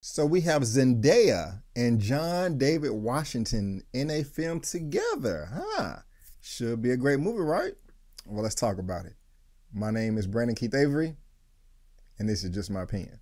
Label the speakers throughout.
Speaker 1: So we have Zendaya and John David Washington in a film together, huh? Should be a great movie, right? Well, let's talk about it. My name is Brandon Keith Avery, and this is just my opinion.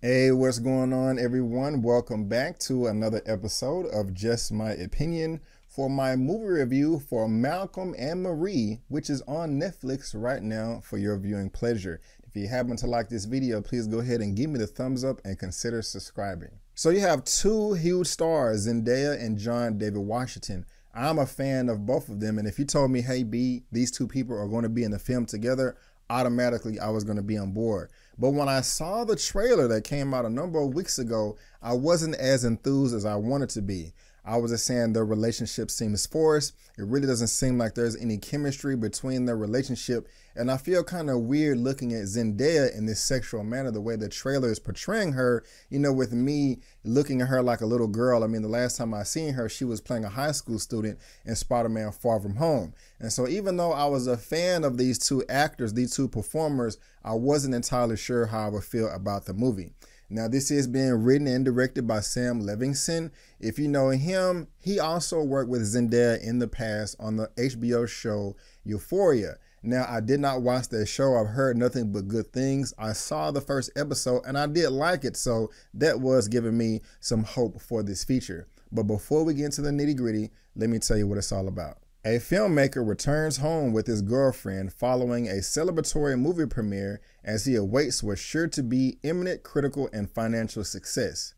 Speaker 1: Hey, what's going on, everyone? Welcome back to another episode of Just My Opinion, for my movie review for Malcolm and Marie, which is on Netflix right now for your viewing pleasure. If you happen to like this video, please go ahead and give me the thumbs up and consider subscribing. So you have two huge stars, Zendaya and John David Washington. I'm a fan of both of them, and if you told me, hey B, these two people are going to be in the film together, automatically I was going to be on board. But when I saw the trailer that came out a number of weeks ago, I wasn't as enthused as I wanted to be. I was just saying their relationship seems forced. It really doesn't seem like there's any chemistry between their relationship. And I feel kind of weird looking at Zendaya in this sexual manner, the way the trailer is portraying her, you know, with me looking at her like a little girl. I mean, the last time I seen her, she was playing a high school student in Spider Man Far From Home. And so even though I was a fan of these two actors, these two performers, I wasn't entirely sure how I would feel about the movie. Now, this is being written and directed by Sam Levinson. If you know him, he also worked with Zendaya in the past on the HBO show Euphoria. Now, I did not watch that show. I've heard nothing but good things. I saw the first episode and I did like it, so that was giving me some hope for this feature. But before we get into the nitty gritty, let me tell you what it's all about. A filmmaker returns home with his girlfriend following a celebratory movie premiere as he awaits what's sure to be imminent critical and financial success.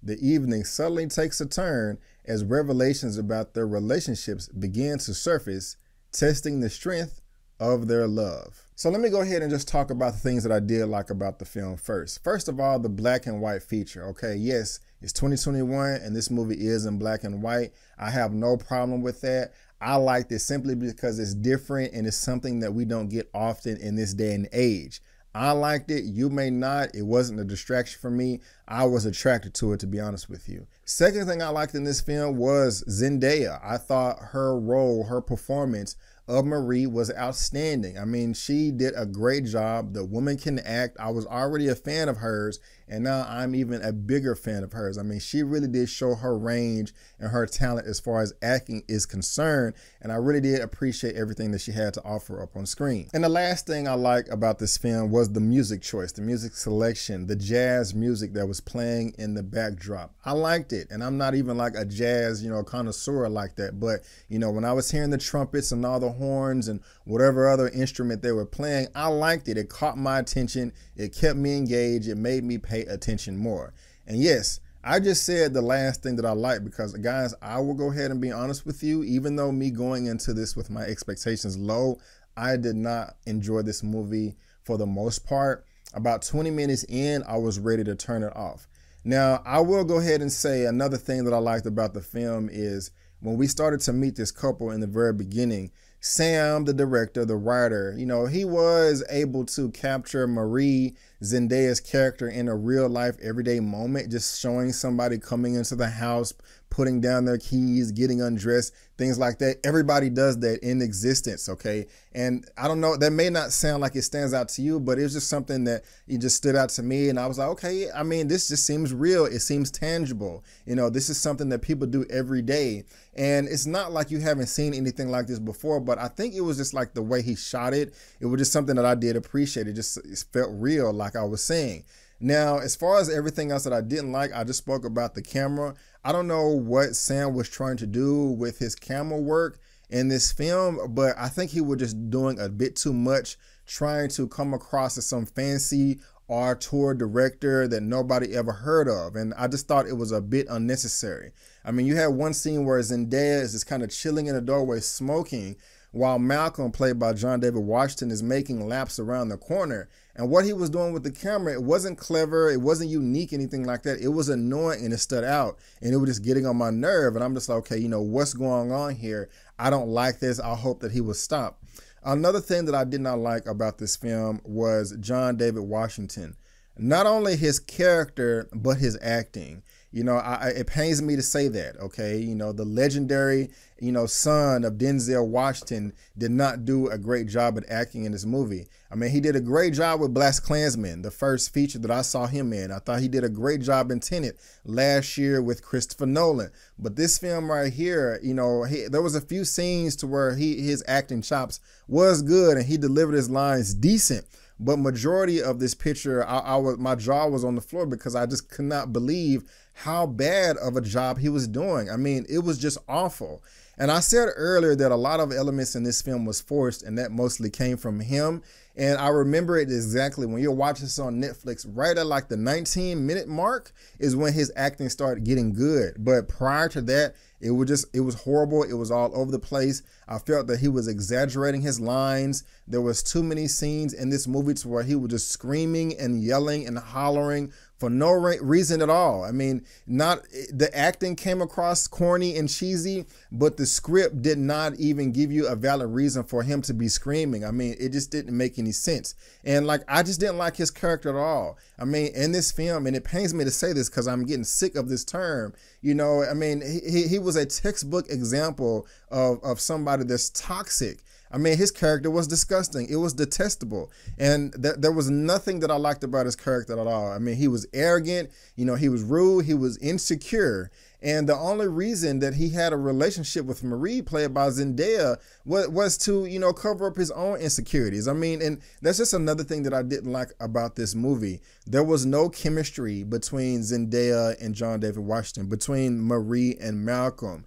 Speaker 1: The evening suddenly takes a turn as revelations about their relationships begin to surface, testing the strength of their love. So let me go ahead and just talk about the things that I did like about the film first. First of all, the black and white feature. Okay, yes, it's 2021 and this movie is in black and white. I have no problem with that. I liked it simply because it's different and it's something that we don't get often in this day and age. I liked it. You may not. It wasn't a distraction for me. I was attracted to it, to be honest with you. Second thing I liked in this film was Zendaya. I thought her role, her performance, of Marie was outstanding. I mean, she did a great job. The woman can act. I was already a fan of hers, and now I'm even a bigger fan of hers. I mean, she really did show her range and her talent as far as acting is concerned, and I really did appreciate everything that she had to offer up on screen. And the last thing I like about this film was the music choice, the music selection, the jazz music that was playing in the backdrop. I liked it, and I'm not even like a jazz, you know, connoisseur like that, but you know, when I was hearing the trumpets and all the horns and whatever other instrument they were playing. I liked it. It caught my attention. It kept me engaged. It made me pay attention more. And yes, I just said the last thing that I liked because, guys, I will go ahead and be honest with you. Even though me going into this with my expectations low, I did not enjoy this movie for the most part. About 20 minutes in, I was ready to turn it off. Now, I will go ahead and say another thing that I liked about the film is when we started to meet this couple in the very beginning, Sam, the director, the writer, you know, he was able to capture Marie Zendaya's character in a real life everyday moment, just showing somebody coming into the house, putting down their keys, getting undressed, things like that. Everybody does that in existence, okay? And I don't know, that may not sound like it stands out to you, but it was just something that it just stood out to me. And I was like, okay, I mean, this just seems real. It seems tangible. You know, this is something that people do every day. And it's not like you haven't seen anything like this before, but I think it was just like the way he shot it. It was just something that I did appreciate. It just it felt real, like I was saying. Now, as far as everything else that I didn't like, I just spoke about the camera. I don't know what Sam was trying to do with his camera work in this film, but I think he was just doing a bit too much, trying to come across as some fancy art tour director that nobody ever heard of. And I just thought it was a bit unnecessary. I mean, you had one scene where Zendaya is just kind of chilling in a doorway smoking, while Malcolm, played by John David Washington, is making laps around the corner. And what he was doing with the camera, it wasn't clever, it wasn't unique, anything like that. It was annoying and it stood out. And it was just getting on my nerve. And I'm just like, okay, you know, what's going on here? I don't like this. I hope that he will stop. Another thing that I did not like about this film was John David Washington. Not only his character, but his acting. You know, I, it pains me to say that, okay? You know, the legendary, you know, son of Denzel Washington did not do a great job at acting in this movie. I mean, he did a great job with *Blast Klansman, the first feature that I saw him in. I thought he did a great job in Tenet last year with Christopher Nolan. But this film right here, you know, he, there was a few scenes to where he his acting chops was good and he delivered his lines decent. But majority of this picture, I, I was my jaw was on the floor because I just could not believe how bad of a job he was doing. I mean, it was just awful. And I said earlier that a lot of elements in this film was forced, and that mostly came from him and I remember it exactly when you're watching this on Netflix, right at like the 19 minute mark is when his acting started getting good. But prior to that, it was just, it was horrible. It was all over the place. I felt that he was exaggerating his lines. There was too many scenes in this movie to where he was just screaming and yelling and hollering for no re reason at all. I mean, not the acting came across corny and cheesy, but the script did not even give you a valid reason for him to be screaming. I mean, it just didn't make any sense. And like, I just didn't like his character at all. I mean, in this film, and it pains me to say this because I'm getting sick of this term. You know, I mean, he, he was a textbook example of, of somebody that's toxic I mean, his character was disgusting. It was detestable. And th- there was nothing that I liked about his character at all. I mean, he was arrogant, you know, he was rude, he was insecure. And the only reason that he had a relationship with Marie, played by Zendaya, was, was to, you know, cover up his own insecurities. I mean, and that's just another thing that I didn't like about this movie. There was no chemistry between Zendaya and John David Washington, between Marie and Malcolm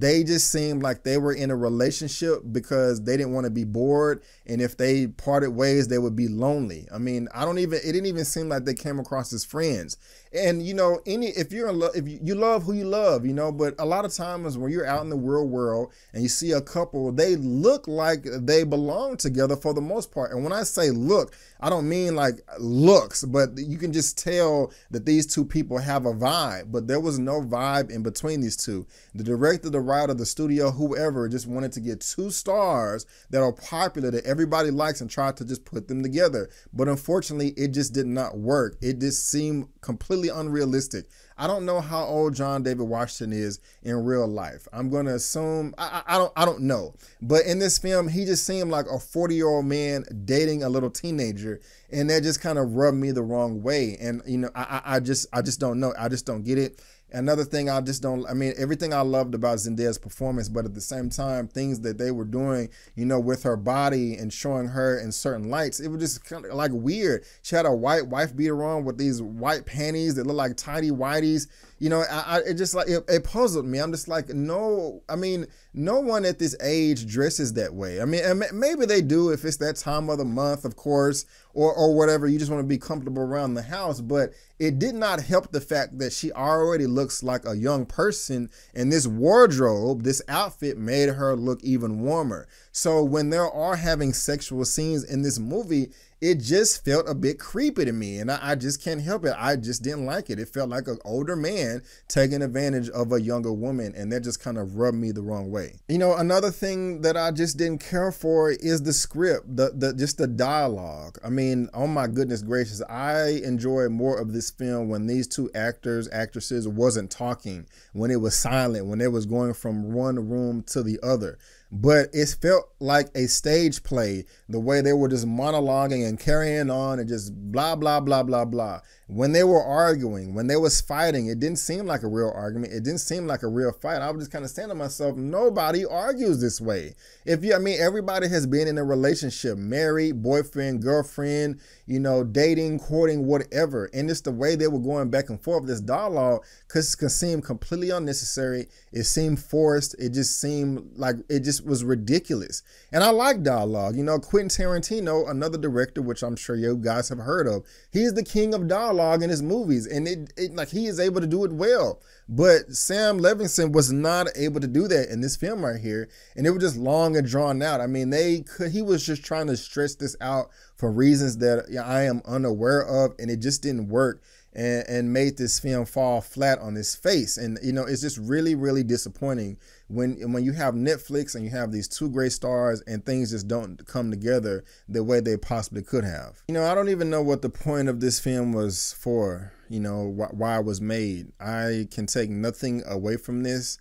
Speaker 1: they just seemed like they were in a relationship because they didn't want to be bored and if they parted ways they would be lonely i mean i don't even it didn't even seem like they came across as friends and you know any if you're in love if you, you love who you love you know but a lot of times when you're out in the real world and you see a couple they look like they belong together for the most part and when i say look i don't mean like looks but you can just tell that these two people have a vibe but there was no vibe in between these two the director the writer, the studio, whoever just wanted to get two stars that are popular that everybody likes and tried to just put them together. But unfortunately, it just did not work. It just seemed completely unrealistic. I don't know how old John David Washington is in real life. I'm going to assume I, I, don't I don't know. But in this film, he just seemed like a 40 year old man dating a little teenager, and that just kind of rubbed me the wrong way. And you know, I, I I just I just don't know. I just don't get it. Another thing I just don't I mean everything I loved about Zendaya's performance, but at the same time things that they were doing, you know, with her body and showing her in certain lights, it was just kind of like weird. She had a white wife beater on with these white panties that look like tiny whiteys you know, I, I it just like it, it, puzzled me. I'm just like, no, I mean, no one at this age dresses that way. I mean, maybe they do if it's that time of the month, of course, or or whatever. You just want to be comfortable around the house, but it did not help the fact that she already looks like a young person, and this wardrobe, this outfit, made her look even warmer. So when there are having sexual scenes in this movie, it just felt a bit creepy to me. And I, I just can't help it. I just didn't like it. It felt like an older man taking advantage of a younger woman. And that just kind of rubbed me the wrong way. You know, another thing that I just didn't care for is the script, the, the just the dialogue. I mean, oh my goodness gracious, I enjoyed more of this film when these two actors, actresses wasn't talking, when it was silent, when it was going from one room to the other but it felt like a stage play the way they were just monologuing and carrying on and just blah blah blah blah blah when they were arguing when they was fighting it didn't seem like a real argument it didn't seem like a real fight i was just kind of saying to myself nobody argues this way if you i mean everybody has been in a relationship married boyfriend girlfriend you know dating courting whatever and it's the way they were going back and forth this dialogue because it can seem completely unnecessary it seemed forced it just seemed like it just just was ridiculous. And I like dialogue. You know, Quentin Tarantino, another director, which I'm sure you guys have heard of, he's the king of dialogue in his movies. And it, it like he is able to do it well. But Sam Levinson was not able to do that in this film right here. And it was just long and drawn out. I mean, they could he was just trying to stretch this out for reasons that I am unaware of, and it just didn't work and, and made this film fall flat on its face. And you know, it's just really, really disappointing when when you have Netflix and you have these two great stars and things just don't come together the way they possibly could have. You know, I don't even know what the point of this film was for. You know, wh- why it was made. I can take nothing away from this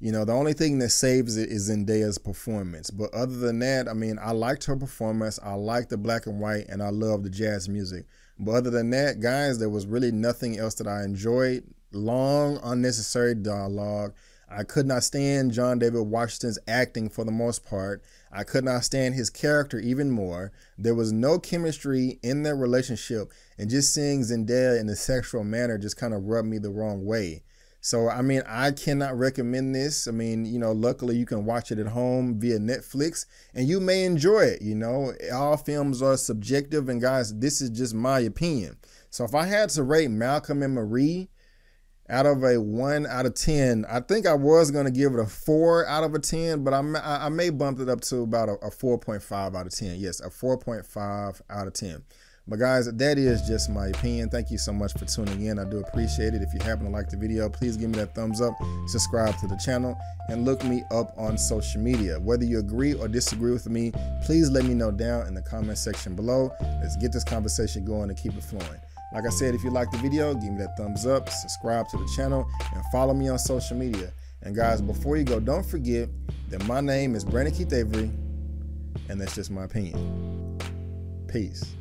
Speaker 1: you know, the only thing that saves it is Zendaya's performance. But other than that, I mean, I liked her performance. I liked the black and white, and I love the jazz music. But other than that, guys, there was really nothing else that I enjoyed. Long, unnecessary dialogue. I could not stand John David Washington's acting for the most part. I could not stand his character even more. There was no chemistry in their relationship, and just seeing Zendaya in a sexual manner just kind of rubbed me the wrong way. So, I mean, I cannot recommend this. I mean, you know, luckily you can watch it at home via Netflix and you may enjoy it. You know, all films are subjective. And guys, this is just my opinion. So, if I had to rate Malcolm and Marie out of a one out of 10, I think I was going to give it a four out of a 10, but i I, may bump it up to about a, a 4.5 out of 10. Yes, a 4.5 out of 10. But guys, that is just my opinion. Thank you so much for tuning in. I do appreciate it. If you happen to like the video, please give me that thumbs up, subscribe to the channel, and look me up on social media. Whether you agree or disagree with me, please let me know down in the comment section below. Let's get this conversation going and keep it flowing. Like I said, if you like the video, give me that thumbs up, subscribe to the channel, and follow me on social media. And guys, before you go, don't forget that my name is Brandon Keith Avery, and that's just my opinion. Peace.